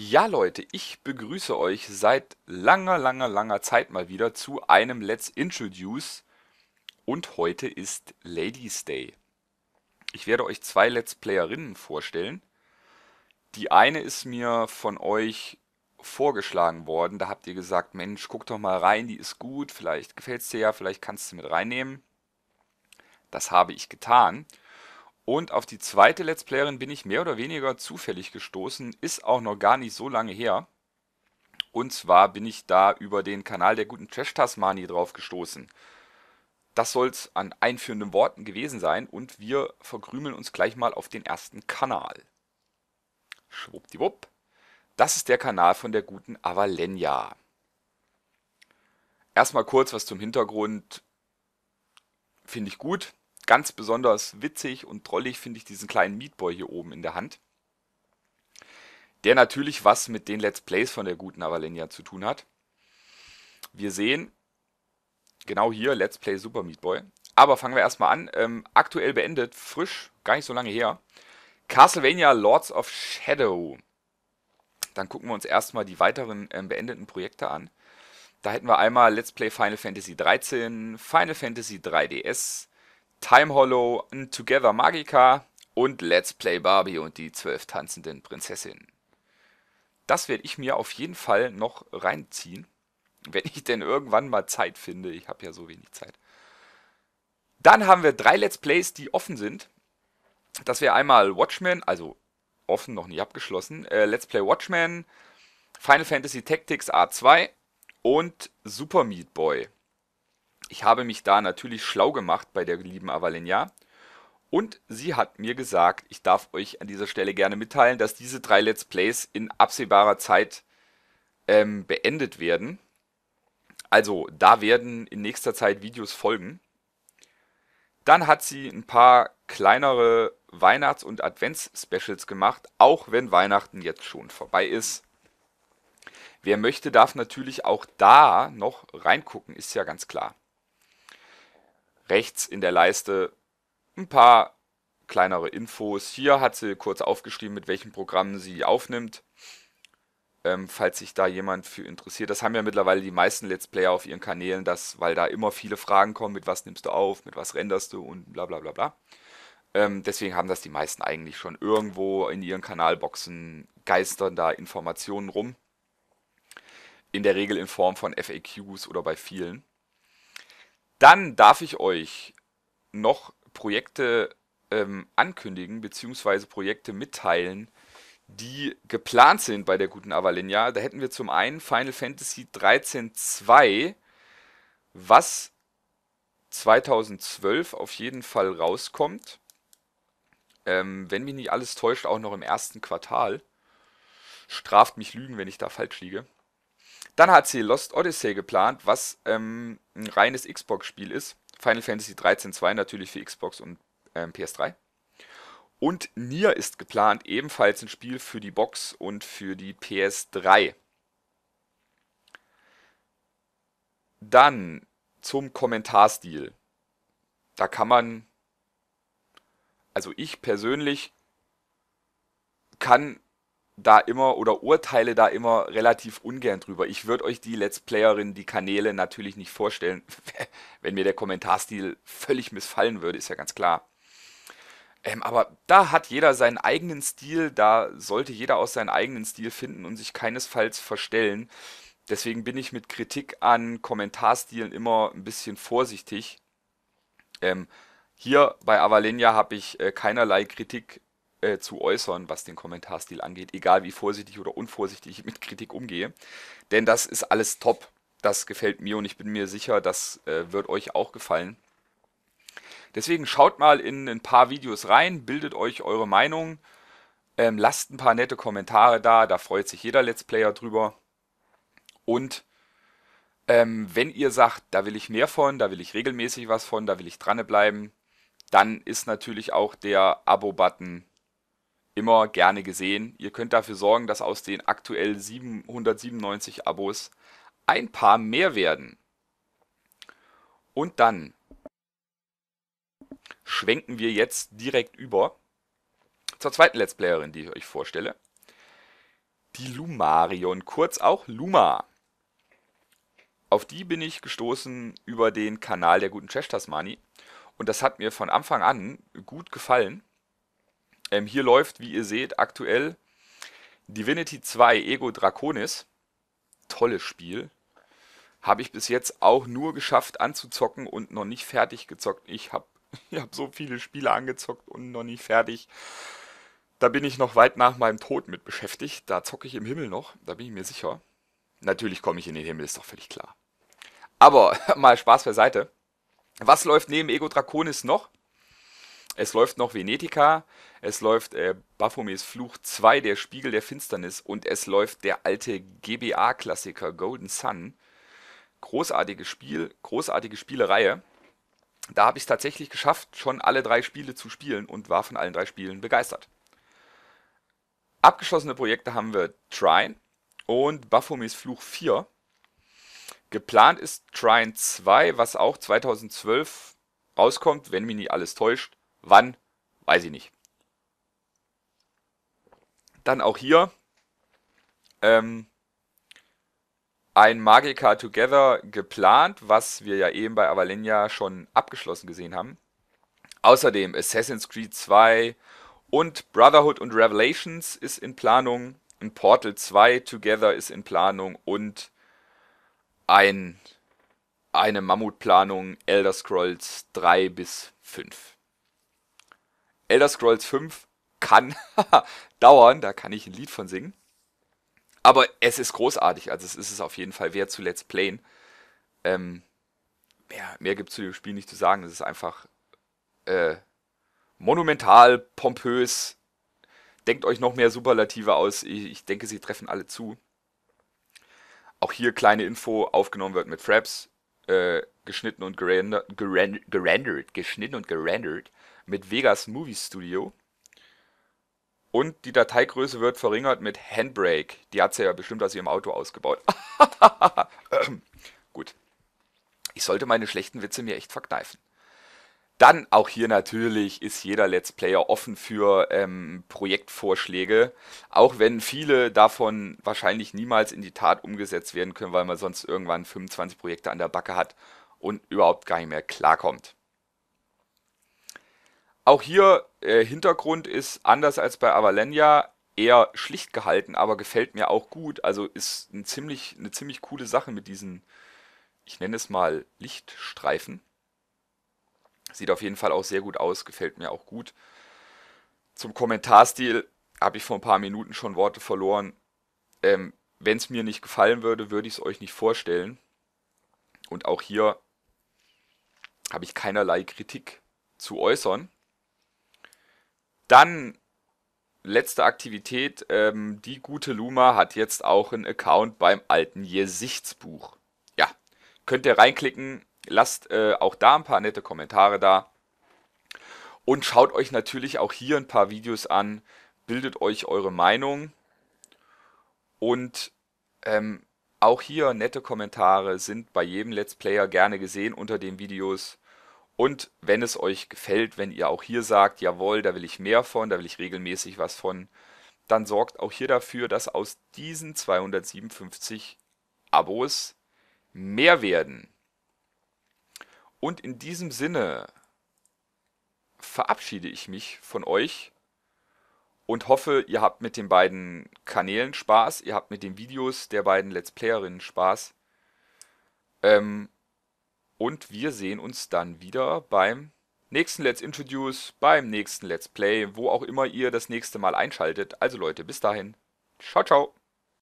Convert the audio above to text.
Ja, Leute, ich begrüße euch seit langer, langer, langer Zeit mal wieder zu einem Let's Introduce und heute ist Ladies Day. Ich werde euch zwei Let's Playerinnen vorstellen. Die eine ist mir von euch vorgeschlagen worden. Da habt ihr gesagt, Mensch, guck doch mal rein, die ist gut, vielleicht gefällt es dir ja, vielleicht kannst du sie mit reinnehmen. Das habe ich getan. Und auf die zweite Let's Playerin bin ich mehr oder weniger zufällig gestoßen, ist auch noch gar nicht so lange her. Und zwar bin ich da über den Kanal der guten Trash Tasmani drauf gestoßen. Das soll es an einführenden Worten gewesen sein und wir verkrümeln uns gleich mal auf den ersten Kanal. Schwuppdiwupp. Das ist der Kanal von der guten Avalenia. Erstmal kurz was zum Hintergrund. Finde ich gut. Ganz besonders witzig und drollig finde ich diesen kleinen Meatboy hier oben in der Hand, der natürlich was mit den Let's Plays von der guten Avalenia zu tun hat. Wir sehen genau hier Let's Play Super Meat Boy. Aber fangen wir erstmal an. Ähm, aktuell beendet, frisch, gar nicht so lange her, Castlevania Lords of Shadow. Dann gucken wir uns erstmal die weiteren ähm, beendeten Projekte an. Da hätten wir einmal Let's Play Final Fantasy 13, Final Fantasy 3DS, Time Hollow, Together Magica und Let's Play Barbie und die zwölf tanzenden Prinzessinnen. Das werde ich mir auf jeden Fall noch reinziehen, wenn ich denn irgendwann mal Zeit finde. Ich habe ja so wenig Zeit. Dann haben wir drei Let's Plays, die offen sind. Das wäre einmal Watchmen, also offen, noch nicht abgeschlossen. Äh, Let's Play Watchmen, Final Fantasy Tactics A2 und Super Meat Boy. Ich habe mich da natürlich schlau gemacht bei der lieben Avalenia. und sie hat mir gesagt, ich darf euch an dieser Stelle gerne mitteilen, dass diese drei Let's Plays in absehbarer Zeit ähm, beendet werden. Also da werden in nächster Zeit Videos folgen. Dann hat sie ein paar kleinere Weihnachts- und Advents-Specials gemacht, auch wenn Weihnachten jetzt schon vorbei ist. Wer möchte, darf natürlich auch da noch reingucken, ist ja ganz klar rechts in der Leiste ein paar kleinere Infos. Hier hat sie kurz aufgeschrieben, mit welchen Programmen sie aufnimmt. Ähm, falls sich da jemand für interessiert. Das haben ja mittlerweile die meisten Let's Player auf ihren Kanälen, das, weil da immer viele Fragen kommen, mit was nimmst du auf, mit was renderst du und bla bla bla bla. Ähm, deswegen haben das die meisten eigentlich schon irgendwo in ihren Kanalboxen geistern da Informationen rum. In der Regel in Form von FAQs oder bei vielen. Dann darf ich euch noch Projekte ähm, ankündigen beziehungsweise Projekte mitteilen, die geplant sind bei der guten Avalinia. Da hätten wir zum einen Final Fantasy 13.2, was 2012 auf jeden Fall rauskommt. Ähm, wenn mich nicht alles täuscht, auch noch im ersten Quartal. Straft mich Lügen, wenn ich da falsch liege. Dann hat sie Lost Odyssey geplant, was ähm, ein reines Xbox-Spiel ist. Final Fantasy 13 2 natürlich für Xbox und ähm, PS3. Und Nier ist geplant, ebenfalls ein Spiel für die Box und für die PS3. Dann zum Kommentarstil. Da kann man, also ich persönlich kann da immer oder urteile da immer relativ ungern drüber. Ich würde euch die Let's Playerin, die Kanäle natürlich nicht vorstellen, wenn mir der Kommentarstil völlig missfallen würde, ist ja ganz klar. Ähm, aber da hat jeder seinen eigenen Stil, da sollte jeder auch seinen eigenen Stil finden und sich keinesfalls verstellen. Deswegen bin ich mit Kritik an Kommentarstilen immer ein bisschen vorsichtig. Ähm, hier bei Avalenia habe ich äh, keinerlei Kritik äh, zu äußern, was den Kommentarstil angeht, egal wie vorsichtig oder unvorsichtig ich mit Kritik umgehe. Denn das ist alles top. Das gefällt mir und ich bin mir sicher, das äh, wird euch auch gefallen. Deswegen schaut mal in ein paar Videos rein, bildet euch eure Meinung, ähm, lasst ein paar nette Kommentare da, da freut sich jeder Let's Player drüber. Und ähm, wenn ihr sagt, da will ich mehr von, da will ich regelmäßig was von, da will ich dranbleiben, dann ist natürlich auch der Abo-Button immer gerne gesehen. Ihr könnt dafür sorgen, dass aus den aktuell 797 Abos ein paar mehr werden. Und dann schwenken wir jetzt direkt über zur zweiten Let's Playerin, die ich euch vorstelle. Die Lumarion, kurz auch Luma. Auf die bin ich gestoßen über den Kanal der guten Trash Tasmani. Und das hat mir von Anfang an gut gefallen. Ähm, hier läuft, wie ihr seht, aktuell Divinity 2 Ego Draconis. Tolles Spiel. Habe ich bis jetzt auch nur geschafft anzuzocken und noch nicht fertig gezockt. Ich habe ich hab so viele Spiele angezockt und noch nicht fertig. Da bin ich noch weit nach meinem Tod mit beschäftigt. Da zocke ich im Himmel noch, da bin ich mir sicher. Natürlich komme ich in den Himmel, ist doch völlig klar. Aber mal Spaß beiseite. Was läuft neben Ego Draconis noch? Es läuft noch Venetica, es läuft äh, Baphomets Fluch 2, der Spiegel der Finsternis und es läuft der alte GBA-Klassiker Golden Sun. Großartiges Spiel, großartige Spielereihe. Da habe ich es tatsächlich geschafft, schon alle drei Spiele zu spielen und war von allen drei Spielen begeistert. Abgeschlossene Projekte haben wir Trine und Baphomets Fluch 4. Geplant ist Trine 2, was auch 2012 rauskommt, wenn mich nicht alles täuscht. Wann? Weiß ich nicht. Dann auch hier ähm, ein Magica Together geplant, was wir ja eben bei Avalennia schon abgeschlossen gesehen haben. Außerdem Assassin's Creed 2 und Brotherhood und Revelations ist in Planung. Ein Portal 2 Together ist in Planung und ein, eine Mammutplanung Elder Scrolls 3 bis 5. Elder Scrolls 5 kann dauern, da kann ich ein Lied von singen. Aber es ist großartig, also es ist es auf jeden Fall wert zu Let's Playen. Ähm, mehr mehr gibt es zu dem Spiel nicht zu sagen, es ist einfach äh, monumental, pompös. Denkt euch noch mehr Superlative aus, ich, ich denke, sie treffen alle zu. Auch hier kleine Info, aufgenommen wird mit Fraps, äh, geschnitten und gerendert, gerendert, geschnitten und gerendert mit Vegas Movie Studio. Und die Dateigröße wird verringert mit Handbrake. Die hat sie ja bestimmt aus ihrem Auto ausgebaut. Gut. Ich sollte meine schlechten Witze mir echt verkneifen. Dann auch hier natürlich ist jeder Let's Player offen für ähm, Projektvorschläge, auch wenn viele davon wahrscheinlich niemals in die Tat umgesetzt werden können, weil man sonst irgendwann 25 Projekte an der Backe hat und überhaupt gar nicht mehr klarkommt. Auch hier äh, Hintergrund ist anders als bei Avalenia eher schlicht gehalten, aber gefällt mir auch gut. Also ist ein ziemlich, eine ziemlich coole Sache mit diesen, ich nenne es mal Lichtstreifen. Sieht auf jeden Fall auch sehr gut aus, gefällt mir auch gut. Zum Kommentarstil habe ich vor ein paar Minuten schon Worte verloren. Ähm, Wenn es mir nicht gefallen würde, würde ich es euch nicht vorstellen. Und auch hier habe ich keinerlei Kritik zu äußern. Dann letzte Aktivität, ähm, die gute Luma hat jetzt auch einen Account beim alten Gesichtsbuch. Ja, könnt ihr reinklicken, lasst äh, auch da ein paar nette Kommentare da und schaut euch natürlich auch hier ein paar Videos an, bildet euch eure Meinung und ähm, auch hier nette Kommentare sind bei jedem Let's Player gerne gesehen unter den Videos und wenn es euch gefällt, wenn ihr auch hier sagt, jawohl, da will ich mehr von, da will ich regelmäßig was von, dann sorgt auch hier dafür, dass aus diesen 257 Abos mehr werden. Und in diesem Sinne verabschiede ich mich von euch und hoffe, ihr habt mit den beiden Kanälen Spaß, ihr habt mit den Videos der beiden Let's Playerinnen Spaß. Ähm, und wir sehen uns dann wieder beim nächsten Let's Introduce, beim nächsten Let's Play, wo auch immer ihr das nächste Mal einschaltet. Also Leute, bis dahin. Ciao, ciao.